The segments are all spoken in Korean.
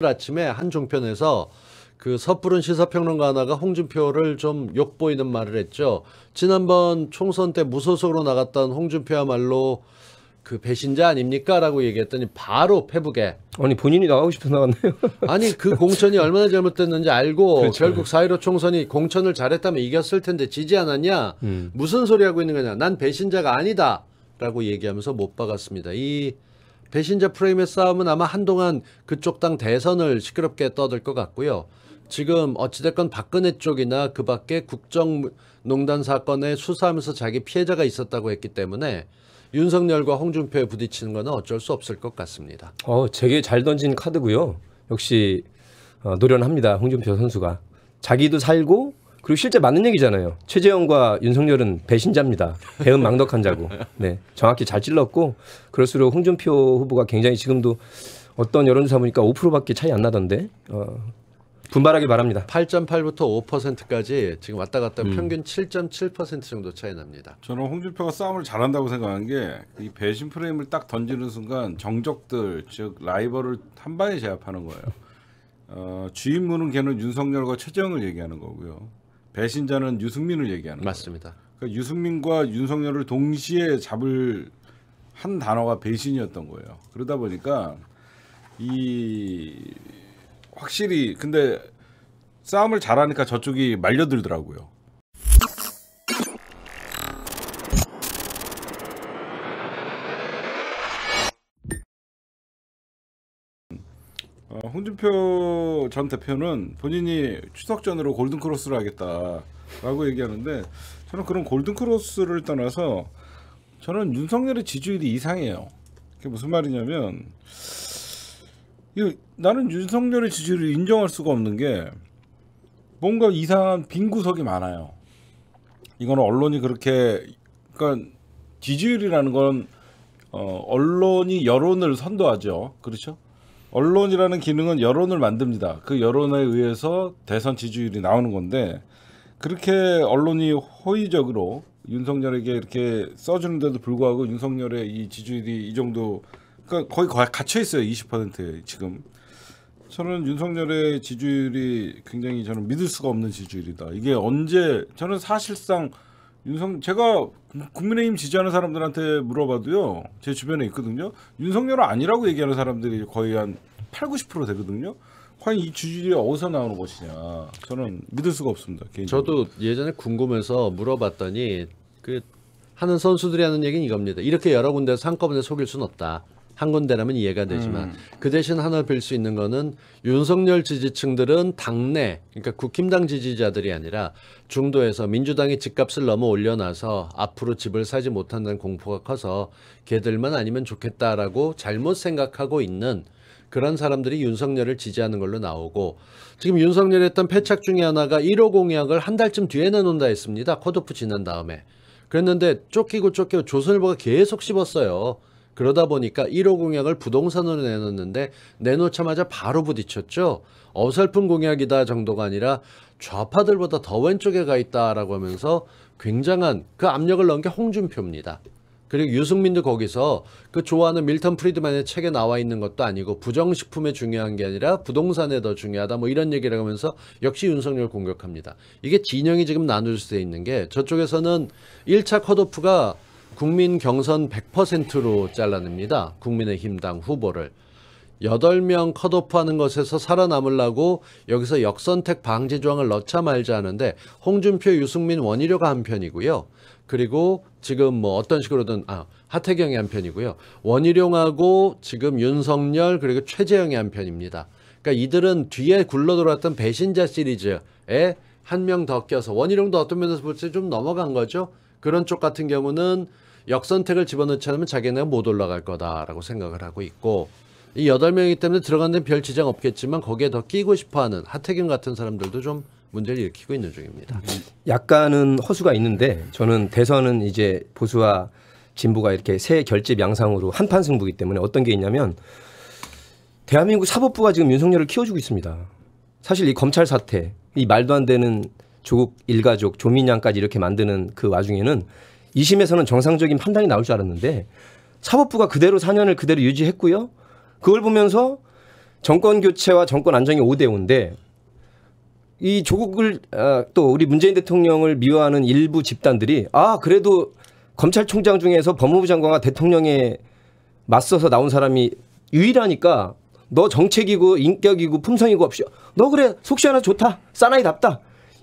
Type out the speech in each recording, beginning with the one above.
오늘 아침에 한 종편에서 그 섣부른 시사평론가 하나가 홍준표를 좀 욕보이는 말을 했죠. 지난번 총선 때 무소속으로 나갔던 홍준표야말로 그 배신자 아닙니까? 라고 얘기했더니 바로 페북에 아니 본인이 나가고 싶어 나갔네요. 아니 그 공천이 얼마나 잘못됐는지 알고 그렇죠. 결국 사일오 총선이 공천을 잘했다면 이겼을 텐데 지지 않았냐? 음. 무슨 소리 하고 있는 거냐? 난 배신자가 아니다. 라고 얘기하면서 못 박았습니다. 이 배신자 프레임의 싸움은 아마 한동안 그쪽 당 대선을 시끄럽게 떠들 것 같고요. 지금 어찌됐건 박근혜 쪽이나 그 밖에 국정농단 사건에 수사하면서 자기 피해자가 있었다고 했기 때문에 윤석열과 홍준표에 부딪히는 건 어쩔 수 없을 것 같습니다. 어, 되게 잘 던진 카드고요. 역시 어, 노련합니다. 홍준표 선수가. 자기도 살고 그리고 실제 맞는 얘기잖아요. 최재형과 윤석열은 배신자입니다. 배은 망덕한 자고. 네. 정확히 잘 찔렀고 그럴수록 홍준표 후보가 굉장히 지금도 어떤 여론조사 보니까 5%밖에 차이 안 나던데. 어, 분발하기 바랍니다. 8.8부터 5%까지 지금 왔다 갔다 음. 평균 7.7% 정도 차이 납니다. 저는 홍준표가 싸움을 잘한다고 생각한 게 이 배신 프레임을 딱 던지는 순간 정적들 즉 라이벌을 한 방에 제압하는 거예요. 어, 주인 무는 걔는 윤석열과 최재형을 얘기하는 거고요. 배신자는 유승민을 얘기하는 맞습니다. 거예 그러니까 유승민과 윤석열을 동시에 잡을 한 단어가 배신이었던 거예요. 그러다 보니까 이 확실히 근데 싸움을 잘하니까 저쪽이 말려들더라고요. 어, 홍준표 전 대표는 본인이 추석 전으로 골든 크로스를 하겠다라고 얘기하는데 저는 그런 골든 크로스를 떠나서 저는 윤석열의 지지율이 이상해요. 그게 무슨 말이냐면 이 나는 윤석열의 지지를 율 인정할 수가 없는 게 뭔가 이상한 빈 구석이 많아요. 이건 언론이 그렇게 그러니까 지지율이라는 건 어, 언론이 여론을 선도하죠. 그렇죠? 언론이라는 기능은 여론을 만듭니다. 그 여론에 의해서 대선 지지율이 나오는 건데 그렇게 언론이 호의적으로 윤석열에게 이렇게 써주는데도 불구하고 윤석열의 이 지지율이 이 정도 그러니까 거의 갇혀 있어요 20%에 지금 저는 윤석열의 지지율이 굉장히 저는 믿을 수가 없는 지지율이다. 이게 언제 저는 사실상 윤석 제가 국민의힘 지지하는 사람들한테 물어봐도요. 제 주변에 있거든요. 윤석열 아니라고 얘기하는 사람들이 거의 한 8, 90% 되거든요. 과연 이주율이 어디서 나오는 것이냐 저는 믿을 수가 없습니다. 개인적으로. 저도 예전에 궁금해서 물어봤더니 그 하는 선수들이 하는 얘기는 이겁니다. 이렇게 여러 군데서 한꺼번에 속일 수는 없다. 한 군데라면 이해가 되지만 음. 그 대신 하나 빌 수 있는 거는 윤석열 지지층들은 당내 그러니까 국힘당 지지자들이 아니라 중도에서 민주당이 집값을 너무 올려놔서 앞으로 집을 사지 못한다는 공포가 커서 걔들만 아니면 좋겠다라고 잘못 생각하고 있는 그런 사람들이 윤석열을 지지하는 걸로 나오고 지금 윤석열이 했던 패착 중에 하나가 1호 공약을 한 달쯤 뒤에 내놓는다 했습니다. 컷오프 지난 다음에. 그랬는데 쫓기고 쫓기고 조선일보가 계속 씹었어요. 그러다 보니까 1호 공약을 부동산으로 내놓는데 내놓자마자 바로 부딪혔죠. 어설픈 공약이다 정도가 아니라 좌파들보다 더 왼쪽에 가 있다라고 하면서 굉장한 그 압력을 넣은 게 홍준표입니다. 그리고 유승민도 거기서 그 좋아하는 밀턴 프리드만의 책에 나와 있는 것도 아니고 부정식품에 중요한 게 아니라 부동산에 더 중요하다 뭐 이런 얘기를 하면서 역시 윤석열 공격합니다. 이게 진영이 지금 나눌 수 있는 게 저쪽에서는 1차 컷오프가 국민 경선 100%로 잘라냅니다. 국민의힘당 후보를. 8명 컷오프하는 것에서 살아남으려고 여기서 역선택 방지 조항을 넣자 말자 하는데 홍준표, 유승민, 원희룡가 한 편이고요. 그리고 지금 뭐 어떤 식으로든 아 하태경이 한 편이고요. 원희룡하고 지금 윤석열 그리고 최재형이 한 편입니다. 그러니까 이들은 뒤에 굴러돌았던 배신자 시리즈에 한 명 더 껴서 원희룡도 어떤 면에서 볼때좀 넘어간 거죠. 그런 쪽 같은 경우는 역선택을 집어넣지 않으면 자기네가 못 올라갈 거다라고 생각을 하고 있고 이 여덟 명이기 때문에 들어가는 데는 별 지장 없겠지만 거기에 더 끼고 싶어하는 하태균 같은 사람들도 좀 문제를 일으키고 있는 중입니다. 음. 약간은 허수가 있는데 저는 대선은 이제 보수와 진보가 이렇게 새 결집 양상으로 한판 승부기 때문에 어떤 게 있냐면 대한민국 사법부가 지금 윤석열을 키워주고 있습니다. 사실 이 검찰 사태, 이 말도 안 되는 조국 일가족 조민양까지 이렇게 만드는 그 와중에는 2심에서는 정상적인 판단이 나올 줄 알았는데 사법부가 그대로 4년을 그대로 유지했고요. 그걸 보면서 정권 교체와 정권 안정이 5대 5인데 이 조국을 아, 또 우리 문재인 대통령을 미워하는 일부 집단들이 아 그래도 검찰총장 중에서 법무부 장관과 대통령에 맞서서 나온 사람이 유일하니까 너 정책이고 인격이고 품성이고 없이 너 그래 속시 하나 좋다 싸나이답다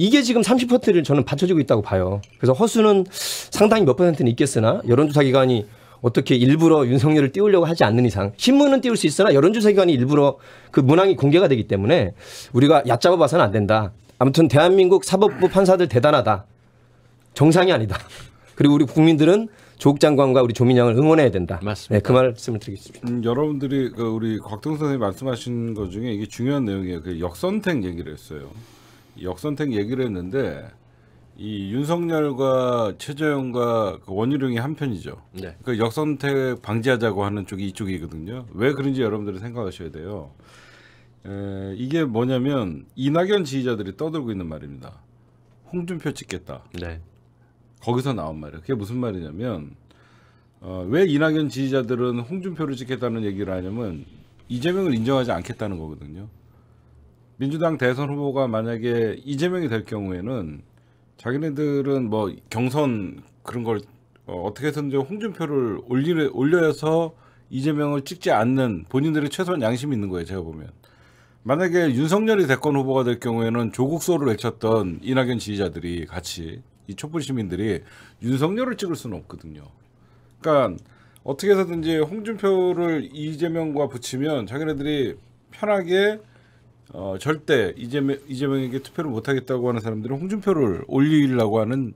이게 지금 30%를 저는 받쳐주고 있다고 봐요. 그래서 허수는 상당히 몇 퍼센트는 있겠으나 여론조사 기관이 어떻게 일부러 윤석열을 띄우려고 하지 않는 이상 신문은 띄울 수 있으나 여론조사 기관이 일부러 그 문항이 공개가 되기 때문에 우리가 얕잡아 봐서는 안 된다. 아무튼 대한민국 사법부 판사들 대단하다. 정상이 아니다. 그리고 우리 국민들은 조국 장관과 우리 조민양을 응원해야 된다. 네, 맞습니다. 네, 그 말씀을 드리겠습니다. 음, 여러분들이 그 우리 곽동 선생님 말씀하신 것 중에 이게 중요한 내용이에요. 그 역선택 얘기를 했어요. 역선택 얘기를 했는데 이 윤석열과 최재형과 그 원희룡이 한 편이죠. 네. 그 역선택 방지하자고 하는 쪽이 이쪽이거든요. 왜 그런지 여러분들이 생각하셔야 돼요. 에, 이게 뭐냐면 이낙연 지지자들이 떠들고 있는 말입니다. 홍준표 찍겠다. 네. 거기서 나온 말이에요. 그게 무슨 말이냐면 어, 왜 이낙연 지지자들은 홍준표를 찍겠다는 얘기를 하냐면 이재명을 인정하지 않겠다는 거거든요. 민주당 대선 후보가 만약에 이재명이 될 경우에는 자기네들은 뭐 경선 그런 걸 어, 떻게 해서든지 홍준표를 올리, 올려서 이재명을 찍지 않는 본인들의 최소한 양심이 있는 거예요. 제가 보면. 만약에 윤석열이 대권 후보가 될 경우에는 조국소를 외쳤던 이낙연 지지자들이 같이 이 촛불 시민들이 윤석열을 찍을 수는 없거든요. 그러니까 어떻게 해서든지 홍준표를 이재명과 붙이면 자기네들이 편하게 어, 절대 이재명, 이재명에게 투표를 못하겠다고 하는 사람들은 홍준표를 올리려고 하는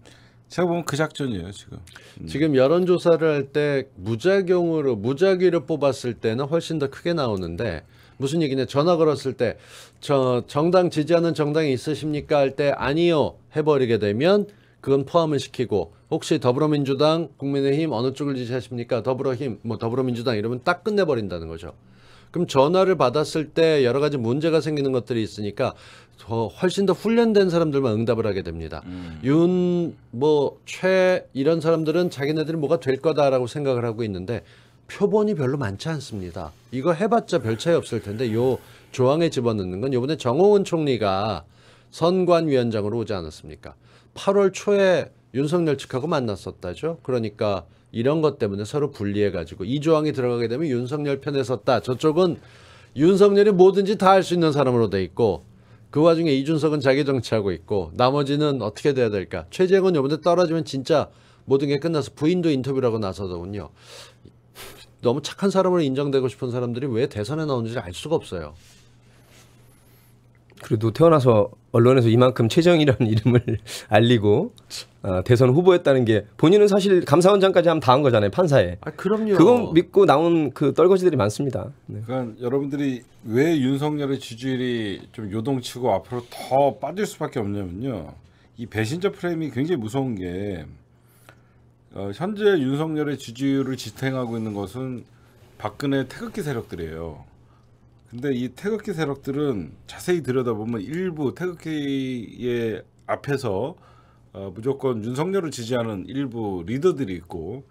제가 보면 그 작전이에요 지금. 음. 지금 여론조사를 할 때 무작용으로 무작위로 뽑았을 때는 훨씬 더 크게 나오는데 무슨 얘기냐 전화 걸었을 때 저 정당 지지하는 정당이 있으십니까 할 때 아니요 해버리게 되면 그건 포함을 시키고 혹시 더불어민주당 국민의힘 어느 쪽을 지지하십니까 더불어힘 뭐 더불어민주당 이러면 딱 끝내버린다는 거죠. 그럼 전화를 받았을 때 여러 가지 문제가 생기는 것들이 있으니까 더 훨씬 더 훈련된 사람들만 응답을 하게 됩니다. 음. 윤, 뭐, 최 이런 사람들은 자기네들이 뭐가 될 거다라고 생각을 하고 있는데 표본이 별로 많지 않습니다. 이거 해봤자 별 차이 없을 텐데 요 조항에 집어넣는 건요번에 정호은 총리가 선관위원장으로 오지 않았습니까? 8월 초에 윤석열 측하고 만났었다죠. 그러니까 이런 것 때문에 서로 분리해가지고 이 조항이 들어가게 되면 윤석열 편에 섰다. 저쪽은 윤석열이 뭐든지 다 할 수 있는 사람으로 돼 있고 그 와중에 이준석은 자기 정치하고 있고 나머지는 어떻게 돼야 될까? 최재형은 요번에 떨어지면 진짜 모든 게 끝나서 부인도 인터뷰라고 나서더군요. 너무 착한 사람으로 인정되고 싶은 사람들이 왜 대선에 나오는지 알 수가 없어요. 그래도 태어나서 언론에서 이만큼 최정이라는 이름을 알리고 어, 대선 후보였다는 게 본인은 사실 감사원장까지 하면 다한 거잖아요 판사에. 아 그럼요. 그건 믿고 나온 그 떨거지들이 많습니다. 네. 그러니까 여러분들이 왜 윤석열의 지지율이 좀 요동치고 앞으로 더 빠질 수밖에 없냐면요. 이 배신자 프레임이 굉장히 무서운 게 어, 현재 윤석열의 지지율을 지탱하고 있는 것은 박근혜 태극기 세력들이에요. 근데 이 태극기 세력들은 자세히 들여다보면 일부 태극기의 앞에서 어, 무조건 윤석열을 지지하는 일부 리더들이 있고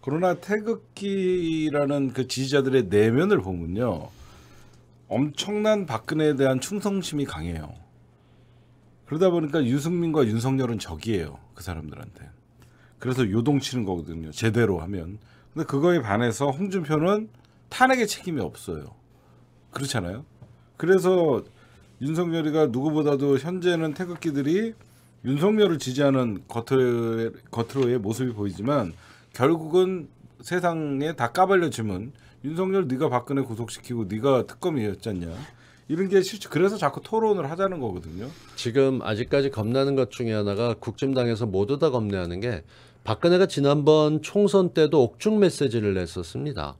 그러나 태극기라는 그 지지자들의 내면을 보면요 엄청난 박근혜에 대한 충성심이 강해요. 그러다 보니까 유승민과 윤석열은 적이에요 그 사람들한테. 그래서 요동치는 거거든요 제대로 하면. 근데 그거에 반해서 홍준표는 탄핵의 책임이 없어요. 그렇잖아요. 그래서 윤석열이가 누구보다도 현재는 태극기들이 윤석열을 지지하는 겉으로, 겉으로의 모습이 보이지만 결국은 세상에 다 까발려 짐은 윤석열 네가 박근혜 구속시키고 네가 특검이었잖냐 이런 게 실제 그래서 자꾸 토론을 하자는 거거든요. 지금 아직까지 겁나는 것 중에 하나가 국진당에서 모두 다 겁내하는 게 박근혜가 지난번 총선 때도 옥중 메시지를 냈었습니다.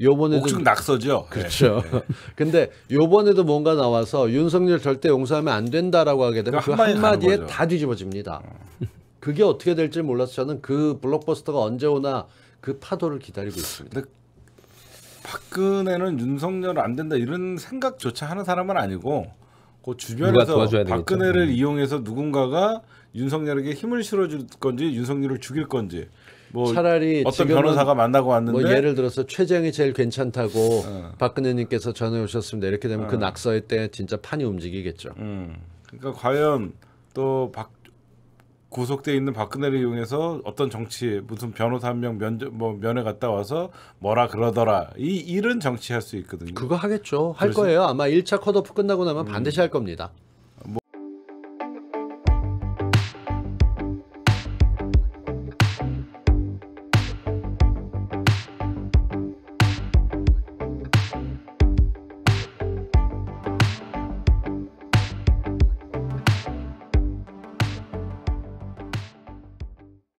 요번에도 옥중 낙서죠. 그렇죠. 네. 네. 근데 요번에도 뭔가 나와서 윤석열 절대 용서하면 안 된다라고 하게 되면 그 한마디에 다 뒤집어집니다. 그게 어떻게 될지 몰라서 저는 그 블록버스터가 언제 오나 그 파도를 기다리고 있습니다. 박근혜는 윤석열 안 된다 이런 생각조차 하는 사람은 아니고 그 주변에서 박근혜를 되 음. 이용해서 누군가가 윤석열에게 힘을 실어줄 건지 윤석열을 죽일 건지 뭐 차라리 어떤 변호사가 만나고 왔는데 뭐 예를 들어서 최재형이 제일 괜찮다고 어. 박근혜님께서 전해 오셨습니다. 이렇게 되면 그 어. 그 낙서일 때 진짜 판이 움직이겠죠. 음. 그러니까 과연 또 박, 구속돼 있는 박근혜를 이용해서 어떤 정치 무슨 변호사 한 명 면접 뭐 면회 갔다 와서 뭐라 그러더라 이 일은 정치할 수 있거든요. 그거 하겠죠. 할 그래서, 거예요. 아마 1차 컷오프 끝나고 나면 음. 반드시 할 겁니다.